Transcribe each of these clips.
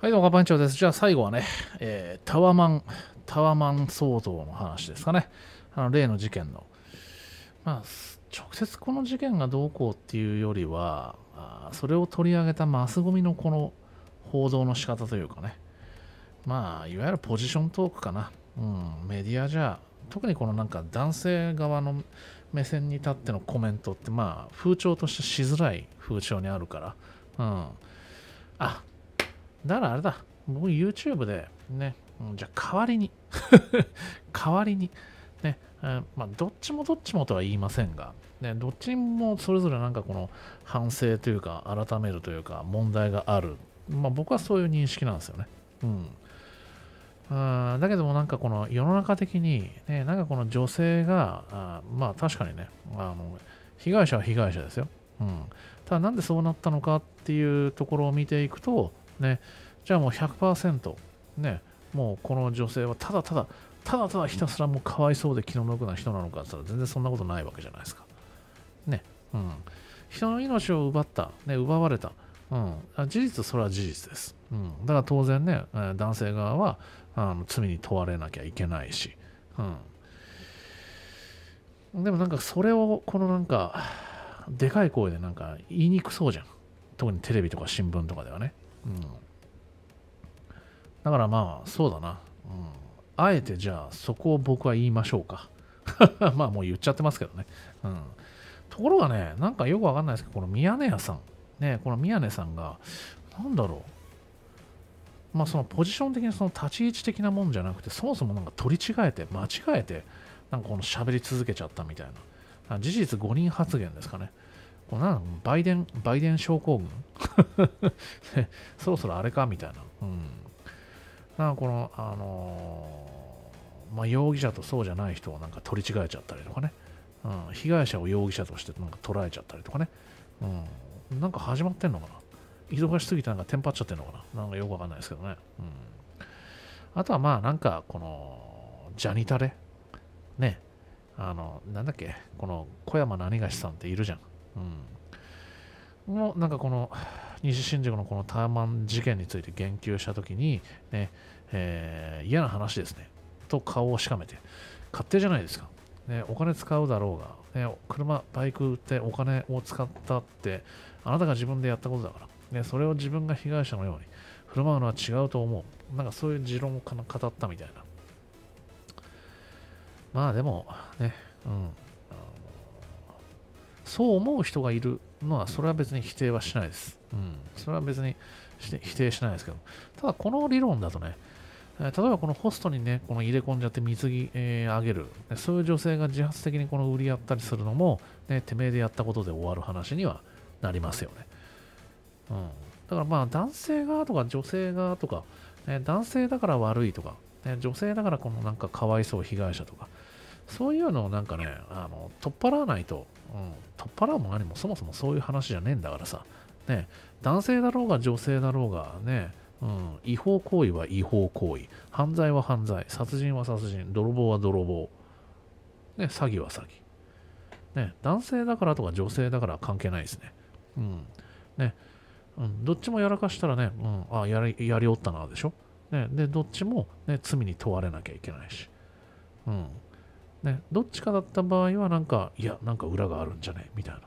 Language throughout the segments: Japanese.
はい、どうも、番長です。じゃあ最後はね、えー、タワマン、タワマン騒動の話ですかね。あの、例の事件の。まあ、直接この事件がどうこうっていうよりは、あそれを取り上げたマスゴミのこの報道の仕方というかね。まあ、いわゆるポジショントークかな。うん、メディアじゃ、特にこのなんか男性側の目線に立ってのコメントって、まあ、風潮としてしづらい風潮にあるから。うん。あ、だからあれだ、僕 YouTube でね、うん、じゃあ代わりに 代わりに、ね、えー、まあ、どっちもどっちもとは言いませんが、ね、どっちもそれぞれなんかこの反省というか、改めるというか、問題がある。まあ、僕はそういう認識なんですよね。うん。だけどもなんかこの世の中的に、ね、なんかこの女性が、あまあ確かにねあの、被害者は被害者ですよ。うん、ただなんでそうなったのかっていうところを見ていくと、ね、じゃあもう100%、ね、もうこの女性はただただ、ただただひたすらもうかわいそうで気の毒な人なのかって言ったら全然そんなことないわけじゃないですか。ね、うん。人の命を奪った、ね、奪われた。うん、事実、それは事実です。うん、だから当然ね、男性側はあの罪に問われなきゃいけないし、うん、でもなんかそれを、このなんか、でかい声でなんか言いにくそうじゃん。特にテレビとか新聞とかではね。うん、だからまあそうだな、うん、あえてじゃあそこを僕は言いましょうか まあもう言っちゃってますけどね、うん、ところがねなんかよくわかんないですけどこの宮根屋さんねこの宮根さんがなんだろうまあそのポジション的にその立ち位置的なもんじゃなくてそもそもなんか取り違えて間違えてなんかこの喋り続けちゃったみたいな事実誤認発言ですかね、これなんバイデン、バイデン症候群 そろそろあれかみたいな。うん。なんかこの、あのー、まあ、容疑者とそうじゃない人をなんか取り違えちゃったりとかね。うん、被害者を容疑者としてなんか捉えちゃったりとかね。うん。なんか始まってんのかな忙しすぎてなんかテンパっちゃってんのかななんかよくわかんないですけどね。うん。あとはまあなんかこの、ジャニタレ。ね。あの、なんだっけ、この小山何がしさんっているじゃん。うん、もなんかこの西新宿のこのターマン事件について言及したときにね、ねえー、嫌な話ですねと顔をしかめて勝手じゃないですか、ね、お金使うだろうが、ね、車、バイク売ってお金を使ったってあなたが自分でやったことだから、ね、それを自分が被害者のように振る舞うのは違うと思うなんかそういう持論を語ったみたいなまあでもね、うん、そう思う人がいるのは、それは別に否定はしないです。うん、それは別に否定しないですけど、ただこの理論だとね、例えばこのホストにね、この入れ込んじゃって水着、えー、あげる、そういう女性が自発的にこの売りやったりするのも、ね、てめえでやったことで終わる話にはなりますよね。うん、だからまあ男性側とか女性側とか、ね、男性だから悪いとか、ね、女性だからこのなんかかわいそう被害者とか、そういうのをなんかね、あの取っ払わないと、うん、取っ払うも何もそもそもそういう話じゃねえんだからさ、ね、男性だろうが女性だろうがね、うん、違法行為は違法行為、犯罪は犯罪、殺人は殺人、泥棒は泥棒、ね、詐欺は詐欺。ね、男性だからとか女性だから関係ないですね。うん。ね。うん、どっちもやらかしたらね、うん、あ、やり、やりおったな、でしょ。ね、で、どっちも、ね、罪に問われなきゃいけないし。うん。ね、どっちかだった場合はなんか、いや、なんか裏があるんじゃねみたいな。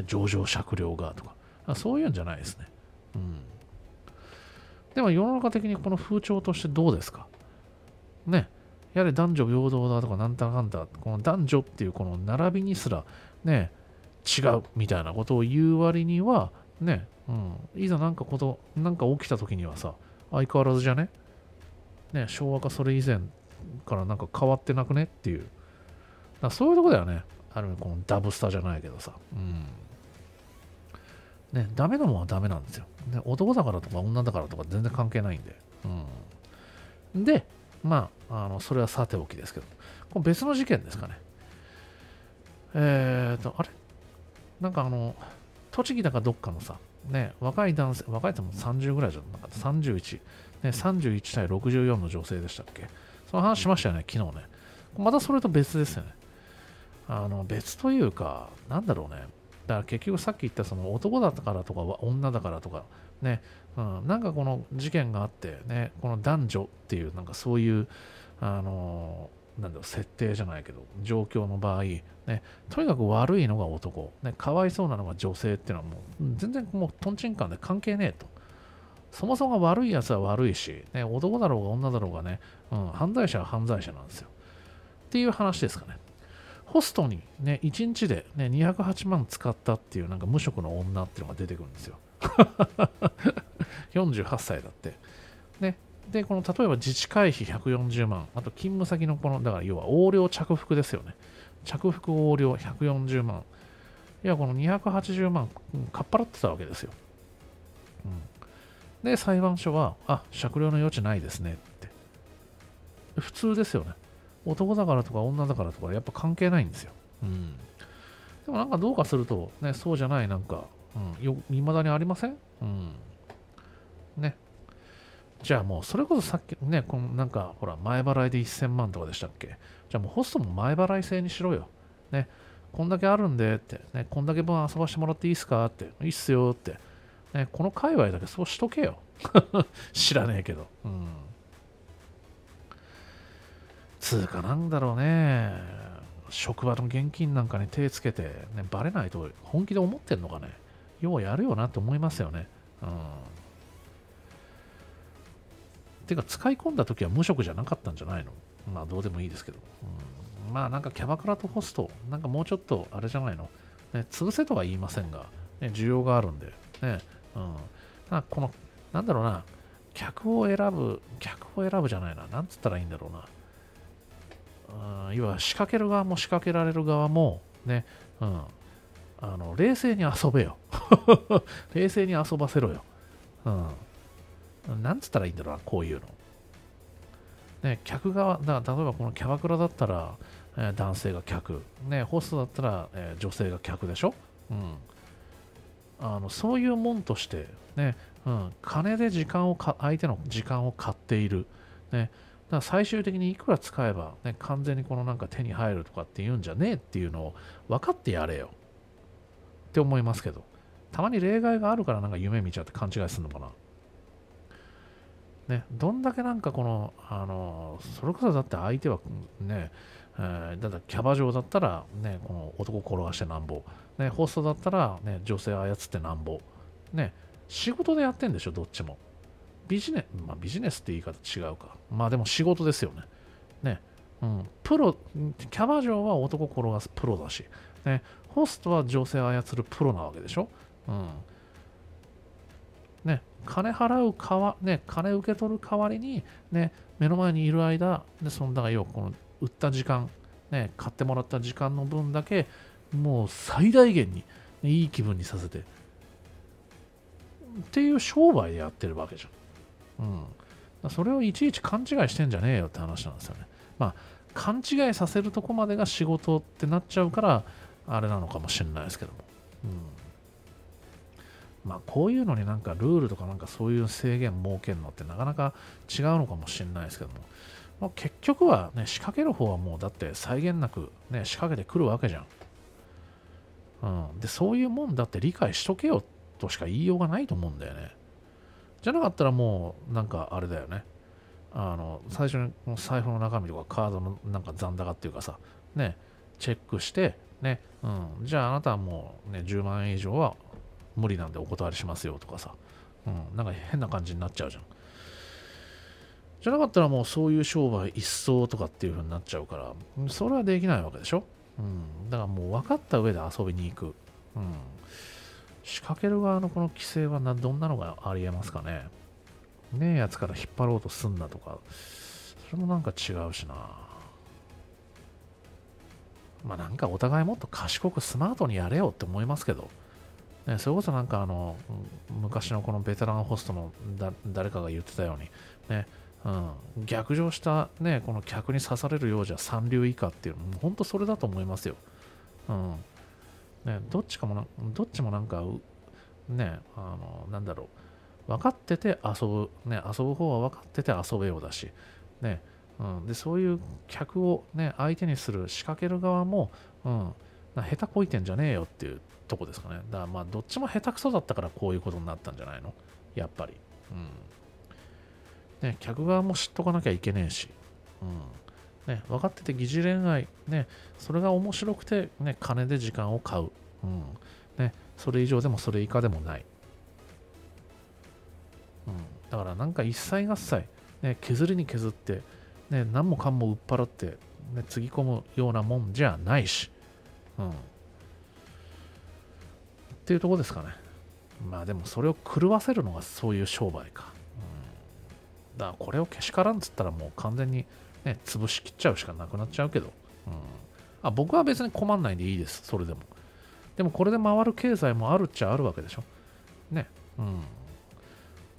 ね、上場酌量がとか。そういうんじゃないですね。うん。でも世の中的にこの風潮としてどうですかね。やれ男女平等だとかなんたかんだ。この男女っていうこの並びにすらね、違うみたいなことを言う割には、ね、うん、いざなんかこと、なんか起きた時にはさ、相変わらずじゃねね、昭和かそれ以前からなんか変わってなくねっていう。だそういうとこだよね。あるこのダブスタじゃないけどさ。うん。ね、ダメなもんはダメなんですよ。で男だからとか女だからとか全然関係ないんで。うん。で、まあ、あのそれはさておきですけど、この別の事件ですかね。えっ、ー、と、あれなんかあの、栃木だかどっかのさ、ね、若い男性、若い人も30ぐらいじゃなかった、31、ね、31対64の女性でしたっけその話しましたよね、昨日ね。またそれと別ですよね。あの別というか、なんだろうね。だから結局さっき言ったその男だからとか女だからとかね、うん、なんかこの事件があってね、この男女っていうなんかそういう、あのなんだろう、設定じゃないけど、状況の場合、ね、とにかく悪いのが男、ね、かわいそうなのが女性っていうのはもう全然もうとんちんかんで関係ねえと。そもそも悪いやつは悪いし、ね、男だろうが女だろうがね、うん、犯罪者は犯罪者なんですよ。っていう話ですかね。ホストにね、1日でね、208万使ったっていうなんか無職の女っていうのが出てくるんですよ。48歳だって。ね。で、この例えば自治会費140万、あと勤務先のこの、だから要は横領着服ですよね。着服横領140万。いや、この280万、かっぱらってたわけですよ。うん、で、裁判所は、あ、酌量の余地ないですねって。普通ですよね。男だからとか女だからとかやっぱ関係ないんですよ、うん、でもなんかどうかすると、ね、そうじゃないなんか、うん、よ未だにありません、うん、ねじゃあもうそれこそさっきねこのなんかほら前払いで1000万とかでしたっけじゃあもうホストも前払い制にしろよねこんだけあるんでって、ね、こんだけ分遊ばしてもらっていいっすかって、いいっすよって、ね、この界隈だけそうしとけよ。知らねえけど。うんうかなんだろうね職場の現金なんかに手つけて、ね、バレないと本気で思ってるのかねようやるよなって思いますよねうんてか使い込んだ時は無職じゃなかったんじゃないのまあどうでもいいですけど、うん、まあなんかキャバクラとホストなんかもうちょっとあれじゃないの、ね、潰せとは言いませんが、ね、需要があるんでねうんたこのなんだろうな客を選ぶ客を選ぶじゃないななんつったらいいんだろうな要は仕掛ける側も仕掛けられる側もね、うん、あの冷静に遊べよ 冷静に遊ばせろよ、うん、なんつったらいいんだろうなこういうのね客側だ例えばこのキャバクラだったら、えー、男性が客ねホストだったら、えー、女性が客でしょ、うん、あのそういうもんとしてね、うん、金で時間をか相手の時間を買っているね、だから最終的にいくら使えば、ね、完全にこのなんか手に入るとかっていうんじゃねえっていうのを分かってやれよって思いますけどたまに例外があるからなんか夢見ちゃって勘違いするのかなね、どんだけなんかこの、あの、それこそだって相手はね、えー、だキャバ嬢だったら、ね、この男転がしてなんぼ、ね、ホストだったら、ね、女性操ってなんぼ、ね、仕事でやってんでしょ、どっちも。ビジネス、まあ、ビジネスって言い方違うか。まあでも仕事ですよね。ね。うん、プロ、キャバ嬢は男転がすプロだし、ね、ホストは女性を操るプロなわけでしょ。うん。ね、金払うかわ、ね、金受け取る代わりに、ね、目の前にいる間、ね、その、だがよ、この、売った時間、ね、買ってもらった時間の分だけ、もう最大限に、ね、いい気分にさせて、っていう商売でやってるわけじゃん。うん、それをいちいち勘違いしてんじゃねえよって話なんですよね。まあ、勘違いさせるとこまでが仕事ってなっちゃうから、あれなのかもしれないですけども。うん、まあ、こういうのになんかルールとかなんかそういう制限設けるのってなかなか違うのかもしれないですけども。まあ、結局はね、仕掛ける方はもうだって際限なくね、仕掛けてくるわけじゃん。うん、でそういうもんだって理解しとけよとしか言いようがないと思うんだよね。じゃなかったらもうなんかあれだよねあの最初に財布の中身とかカードのなんか残高っていうかさねチェックしてね、うん、じゃああなたはもう、ね、10万円以上は無理なんでお断りしますよとかさ、うん、なんか変な感じになっちゃうじゃんじゃなかったらもうそういう商売一掃とかっていう風になっちゃうからそれはできないわけでしょ、うん、だからもう分かった上で遊びに行く、うん、仕掛ける側のこの規制はどんなのがありえますかねねえやつから引っ張ろうとすんなとか、それもなんか違うしな。まあなんかお互いもっと賢くスマートにやれよって思いますけど、ね、それこそなんかあの、昔のこのベテランホストの誰かが言ってたように、ね、うん、逆上した、ね、この客に刺されるようじゃ三流以下っていう、本当それだと思いますよ。うん。ね、どっちかもどっちもなんか、ね、あの、なんだろう、分かってて遊ぶ、ね、遊ぶ方は分かってて遊べようだし、ね、うん、で、そういう客をね、相手にする仕掛ける側も、うん、な下手こいてんじゃねえよっていうとこですかね。だからまあ、どっちも下手くそだったからこういうことになったんじゃないのやっぱり。うん。ね、客側も知っとかなきゃいけねえし。うん。ね、分かってて疑似恋愛、ね、それが面白くて、ね、金で時間を買う、うんね、それ以上でもそれ以下でもない、うん、だからなんか一切合切、ね、削りに削って、ね、何もかんも売っ払って、ね、つぎ込むようなもんじゃないし、うん、っていうとこですかねまあでもそれを狂わせるのがそういう商売か、うん、だからこれをけしからんっつったらもう完全にね、潰しきっちゃうしかなくなっちゃうけど、うん、あ僕は別に困んないでいいです、それでも。でもこれで回る経済もあるっちゃあるわけでしょ。ね。うん。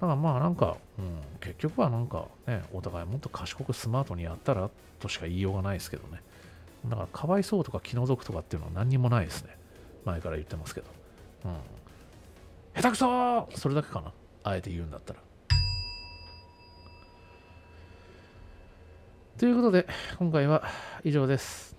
だからまあなんか、うん、結局はなんかね、お互いもっと賢くスマートにやったらとしか言いようがないですけどね。だからかわいそうとか気の毒とかっていうのは何にもないですね。前から言ってますけど。うん。下手くそそれだけかな。あえて言うんだったら。ということで、今回は以上です。